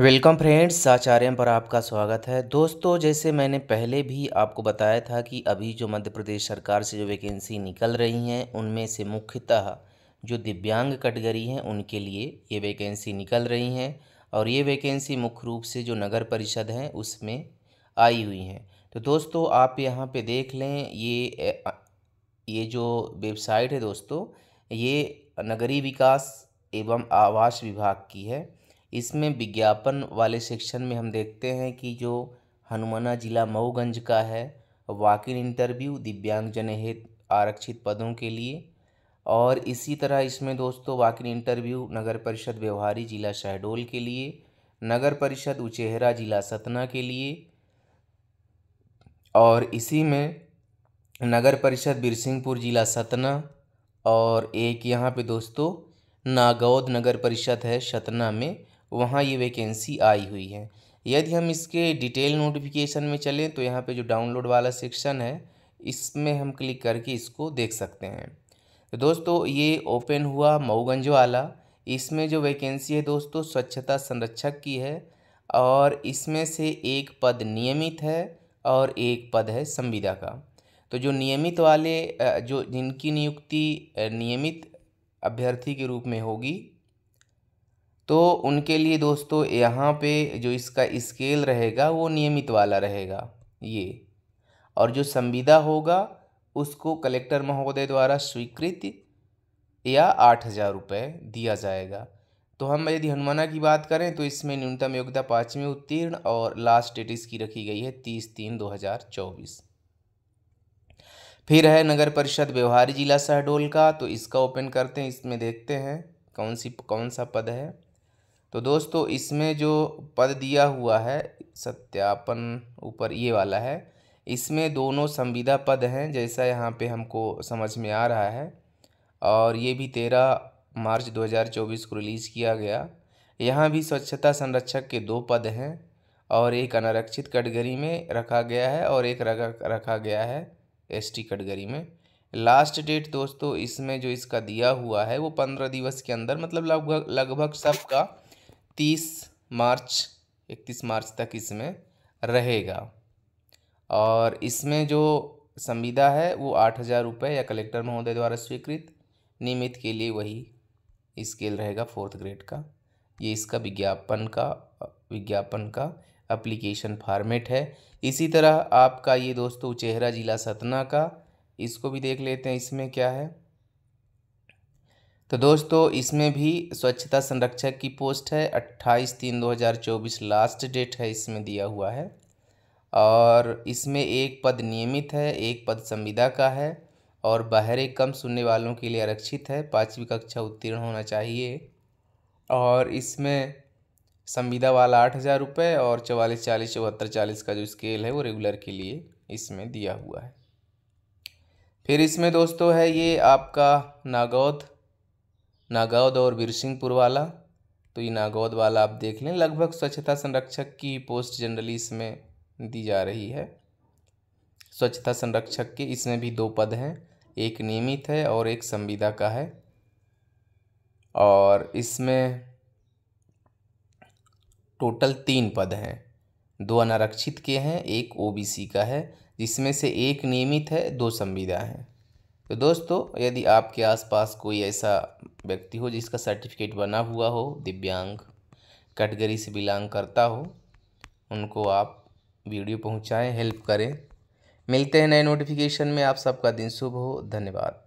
welcome friends आचार्यम पर आपका स्वागत है दोस्तों जैसे मैंने पहले भी आपको बताया था कि अभी जो मध्य प्रदेश सरकार से जो वैकेंसी निकल रही हैं उनमें से मुख्यतः जो दिव्यांग कैटेगरी हैं उनके लिए ये वैकेंसी निकल रही हैं और ये वैकेंसी मुख्य रूप से जो नगर परिषद हैं उसमें आई हुई हैं तो दोस्तों आप यहाँ पर देख लें ये ये जो वेबसाइट है दोस्तों ये नगरीय विकास एवं आवास विभाग की है इसमें विज्ञापन वाले सेक्शन में हम देखते हैं कि जो हनुमाना ज़िला मऊगंज का है वाक इन इंटरव्यू दिव्यांगजन हित आरक्षित पदों के लिए और इसी तरह इसमें दोस्तों वाक इन इंटरव्यू नगर परिषद व्यवहारी ज़िला शहडोल के लिए नगर परिषद उचेहरा ज़िला सतना के लिए और इसी में नगर परिषद बिरसिंहपुर ज़िला सतना और एक यहाँ पे दोस्तों नागौद नगर परिषद है सतना में वहाँ ये वैकेंसी आई हुई है यदि हम इसके डिटेल नोटिफिकेशन में चलें तो यहाँ पे जो डाउनलोड वाला सेक्शन है इसमें हम क्लिक करके इसको देख सकते हैं तो दोस्तों ये ओपन हुआ मऊगंज वाला इसमें जो वैकेंसी है दोस्तों स्वच्छता संरक्षक की है और इसमें से एक पद नियमित है और एक पद है संविदा का तो जो नियमित वाले जो जिनकी नियुक्ति नियमित अभ्यर्थी के रूप में होगी तो उनके लिए दोस्तों यहाँ पे जो इसका स्केल रहेगा वो नियमित वाला रहेगा ये और जो संविदा होगा उसको कलेक्टर महोदय द्वारा स्वीकृत या आठ हज़ार रुपये दिया जाएगा तो हम यदि हनुमाना की बात करें तो इसमें न्यूनतम योग्यता पाँचवीं उत्तीर्ण और लास्ट डेट इसकी रखी गई है तीस तीन दो हज़ार चौबीस फिर है नगर परिषद व्यवहारी जिला शहडोल का तो इसका ओपन करते हैं इसमें देखते हैं कौन सी कौन सा पद है तो दोस्तों इसमें जो पद दिया हुआ है सत्यापन ऊपर ये वाला है इसमें दोनों संविदा पद हैं जैसा यहाँ पे हमको समझ में आ रहा है और ये भी तेरह मार्च 2024 को रिलीज़ किया गया यहाँ भी स्वच्छता संरक्षक के दो पद हैं और एक अनारक्षित कैटेगरी में रखा गया है और एक रखा गया है एसटी कैटेगरी में लास्ट डेट दोस्तों इसमें जो इसका दिया हुआ है वो पंद्रह दिवस के अंदर मतलब लगभग लगभग सबका तीस मार्च इकतीस मार्च तक इसमें रहेगा और इसमें जो संविदा है वो आठ हज़ार रुपये या कलेक्टर महोदय द्वारा स्वीकृत नियमित के लिए वही स्केल रहेगा फोर्थ ग्रेड का ये इसका विज्ञापन का विज्ञापन का अप्लीकेशन फार्मेट है इसी तरह आपका ये दोस्तों चेहरा जिला सतना का इसको भी देख लेते हैं इसमें क्या है तो दोस्तों इसमें भी स्वच्छता संरक्षक की पोस्ट है 28 तीन 2024 लास्ट डेट है इसमें दिया हुआ है और इसमें एक पद नियमित है एक पद संविदा का है और बहरे कम सुनने वालों के लिए आरक्षित है पाँचवीं कक्षा उत्तीर्ण होना चाहिए और इसमें संविदा वाला आठ हज़ार रुपये और चवालीस चालीस चौहत्तर चालीस का जो स्केल है वो रेगुलर के लिए इसमें दिया हुआ है फिर इसमें दोस्तों है ये आपका नागौद नागौद और बीरसिंहपुर वाला तो ये नागौद वाला आप देख लें लगभग स्वच्छता संरक्षक की पोस्ट जनरली इसमें दी जा रही है स्वच्छता संरक्षक के इसमें भी दो पद हैं एक नियमित है और एक संविदा का है और इसमें टोटल तीन पद हैं दो अनारक्षित के हैं एक ओबीसी का है जिसमें से एक नियमित है दो संविदा हैं तो दोस्तों यदि आपके आसपास कोई ऐसा व्यक्ति हो जिसका सर्टिफिकेट बना हुआ हो दिव्यांग कैटेगरी से बिलोंग करता हो उनको आप वीडियो पहुंचाएं हेल्प करें मिलते हैं नए नोटिफिकेशन में आप सबका दिन शुभ हो धन्यवाद